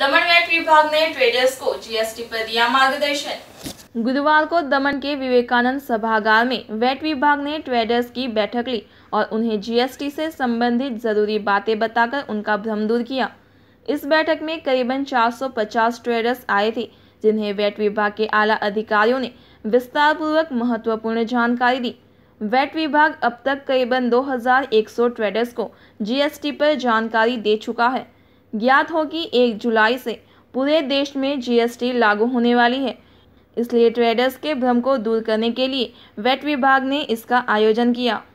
दमन वेट विभाग ने ट्रेडर्स को जीएसटी पर दिया मार्गदर्शन गुरुवार को दमन के विवेकानंद सभागार में वेट विभाग ने ट्रेडर्स की बैठक ली और उन्हें जीएसटी से संबंधित जरूरी बातें बताकर उनका भ्रम दूर किया इस बैठक में करीबन 450 ट्रेडर्स आए थे जिन्हें वेट विभाग के आला अधिकारियों ने विस्तार पूर्वक महत्वपूर्ण जानकारी दी वेट विभाग अब तक करीबन 2100 ट्रेडर्स को जीएसटी पर जानकारी दे चुका है ज्ञात हो कि एक जुलाई से पूरे देश में जीएसटी लागू होने वाली है इसलिए ट्रेडर्स के भ्रम को दूर करने के लिए वेट विभाग ने इसका आयोजन किया